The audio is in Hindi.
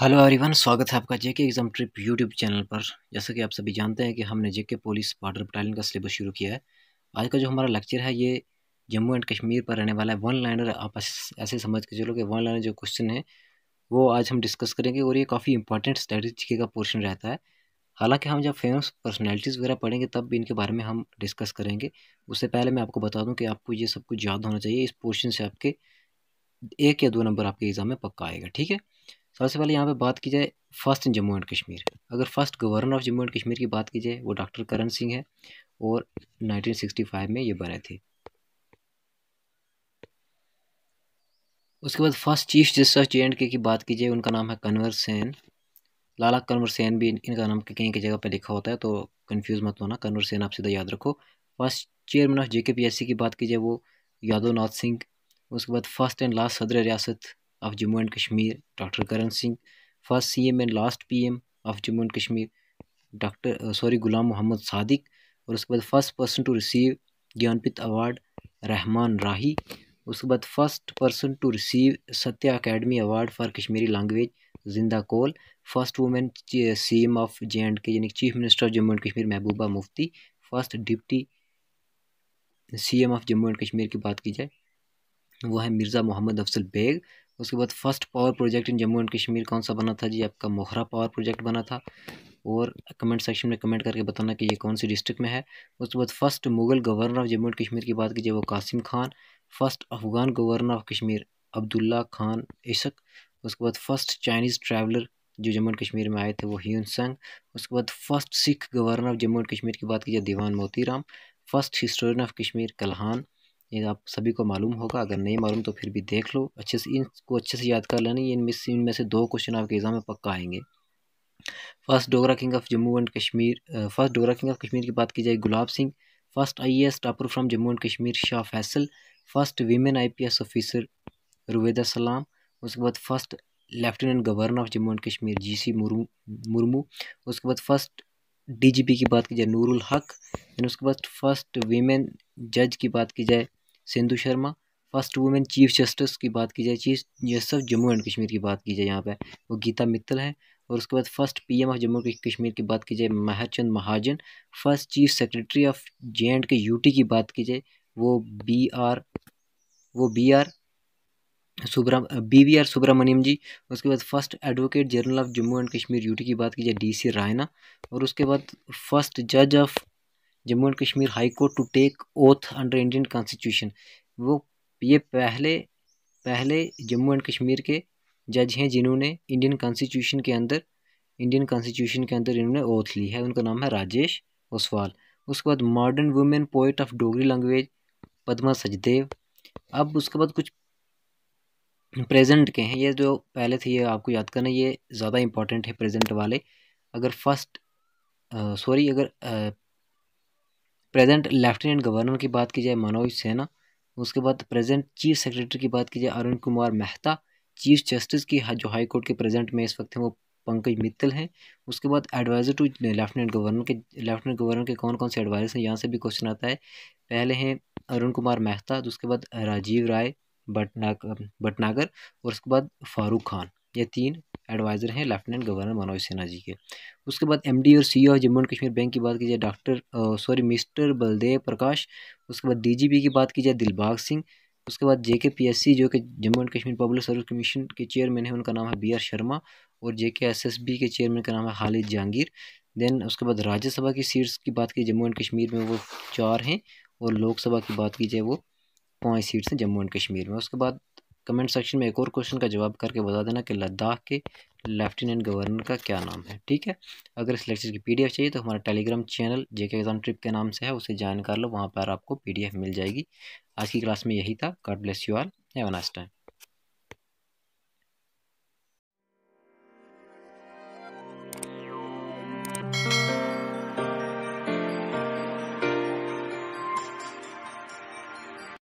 हेलो एवरीवन स्वागत है आपका JK exam trip YouTube channel पर जैसा कि आप सभी जानते हैं कि हमने जेके पुलिस बॉर्डर बटालियन का सिलेबस शुरू किया है आज का जो हमारा लेक्चर है ये जम्मू एंड कश्मीर पर रहने वाला है वन लाइनर आप ऐसे समझ के चलो कि वन लाइनर जो क्वेश्चन है वो आज हम डिस्कस करेंगे और ये काफ़ी इंपॉर्टेंट स्टडी का पोर्शन रहता है हालांकि हम जब फेमस पर्सनैलिटीज़ वगैरह पढ़ेंगे तब भी इनके बारे में हम डिस्कस करेंगे उससे पहले मैं आपको बता दूँ कि आपको ये सब कुछ याद होना चाहिए इस पोर्शन से आपके एक या दो नंबर आपके एग्ज़ाम में पक्का आएगा ठीक है सबसे पहले यहाँ पे बात की जाए फर्स्ट जम्मू एंड कश्मीर अगर first governor of Jammu and Kashmir की बात की जाए वो डॉक्टर करण सिंह है और 1965 में ये बने थे उसके बाद first chief justice of J and K की बात की जाए उनका नाम है कन्वर सेन लाला कन्वर सेन भी इनका नाम कहीं की जगह पर लिखा होता है तो कन्फ्यूज मत होना कन्वर सेन आप सीधा याद रखो first chairman of J P S C की बात की जाए वो यादव नाथ सिंह उसके बाद फर्स्ट एंड लास्ट सदर रियासत of Jammu and Kashmir doctor Karan Singh first C M and last P M of Jammu and Kashmir doctor sorry Ghulam Mohammad Sadiq और उसके बाद first person to receive Jnanpith award Rahman Rahi उसके बाद first person to receive Sahitya academy award for Kashmiri language Zinda Kaul first women C M of J and K यानी chief minister of Jammu and Kashmir Mehbooba Mufti first deputy C M of Jammu and Kashmir की बात की जाए वह है मिर्ज़ा मोहम्मद अफसल बेग उसके बाद first power project in Jammu and Kashmir कौन सा बना था जी आपका मोहरा पावर प्रोजेक्ट बना था और कमेंट सेक्शन में कमेंट करके बताना कि ये कौन सी डिस्ट्रिक्ट में है उसके बाद first Mughal governor of Jammu and Kashmir की बात कीजिए वो Qasim Khan first Afghan governor of Kashmir Abdullah Khan Ishaq उसके बाद फर्स्ट चाइनीज़ ट्रैवलर जो जम्मू एंड कश्मीर में आए थे वो ह्यून संग उसके बाद first Sikh governor of Jammu and Kashmir की बात कीजिए Diwan Moti first historian of Kashmir Kalhana ये आप सभी को मालूम होगा अगर नहीं मालूम तो फिर भी देख लो अच्छे से इनको अच्छे से याद कर लेना इनमें से इनमें से दो क्वेश्चन आपके एग्ज़ाम में पक्का आएंगे first Dogra king of Jammu and Kashmir first Dogra king of Kashmir की बात की जाए Gulab Singh first I S topper from Jammu and Kashmir Shah Faesal first women I P S officer Ruveda Salam उसके बाद first lieutenant governor of Jammu and Kashmir G C Murmu Murmu उसके बाद फर्स्ट डी जी पी की बात की जाए नूरुल हक एंड उसके बाद फर्स्ट वीमेन जज की बात की जाए Sindhu Sharma first women chief justice की बात की जाए chief justice Jammu and Kashmir की बात की जाए यहाँ पे वो गीता मित्तल है और उसके बाद first PM of Jammu Kashmir की बात की जाए Mehr Chand Mahajan first chief secretary of J and K UT की बात की जाए वो बी आर वो बी आर सुब्रम B V R Subrahmanyam ji उसके बाद first advocate general of Jammu and Kashmir UT की बात की जाए डी सी रायना और उसके बाद फर्स्ट जज of Jammu and Kashmir high court to take oath under Indian constitution वो ये पहले पहले जम्मू एंड कश्मीर के जज हैं जिन्होंने इंडियन कॉन्स्टिट्यूशन के अंदर इंडियन कॉन्स्टिट्यूशन के अंदर इन्होंने ओथ ली है उनका नाम है राजेश ओसवाल उसके बाद modern women poet of Dogri language Padma Sachdev अब उसके बाद कुछ प्रेजेंट के हैं ये जो पहले थे ये आपको याद करना ये ज़्यादा इंपॉर्टेंट है प्रेजेंट वाले अगर फर्स्ट सॉरी अगर प्रेजेंट लेफ्टिनेंट गवर्नर की बात की जाए मनोज सेना उसके बाद प्रेजेंट चीफ सेक्रेटरी की बात की जाए अरुण कुमार मेहता चीफ जस्टिस की जो हाई कोर्ट के प्रेजेंट में इस वक्त हैं वो पंकज मित्तल हैं उसके बाद एडवाइज़र टू लेफ्टिनेंट गवर्नर के लेफ्टिनेंट गवर्नर के कौन कौन से एडवाइज़र हैं यहाँ से भी क्वेश्चन आता है पहले हैं अरुण कुमार मेहता उसके बाद राजीव राय भटनाग भटनागर और उसके बाद फारूक खान ये तीन एडवाइज़र हैं लेफ्टिनेंट गवर्नर मनोज सिन्हा जी के उसके बाद एमडी और CEO E e Jammu and Kashmir bank की बात की जाए doctor sorry mister Baldev Prakash उसके बाद डीजीपी की बात की जाए दिलबाग सिंह उसके बाद जे के पी एस सी जो कि Jammu and Kashmir public service commission के चेयरमैन हैं उनका नाम है बी आर शर्मा और J K S S B के चेयरमैन का नाम है खालिद जहांगीर देन उसके बाद राज्यसभा की सीट्स की बात की जम्मू एंड कश्मीर में वो चार हैं और लोकसभा की बात की जाए वो पाँच सीट्स हैं जम्मू एंड कश्मीर में उसके बाद कमेंट सेक्शन में एक और क्वेश्चन का जवाब करके बता देना कि लद्दाख के लेफ्टिनेंट गवर्नर का क्या नाम है ठीक है अगर इस लेक्चर की पीडीएफ चाहिए तो हमारा Telegram channel JK exam trip के नाम से है उसे ज्वाइन कर लो वहाँ पर आपको पीडीएफ मिल जाएगी आज की क्लास में यही था गॉड ब्लेस यू आर है नाइस टाइम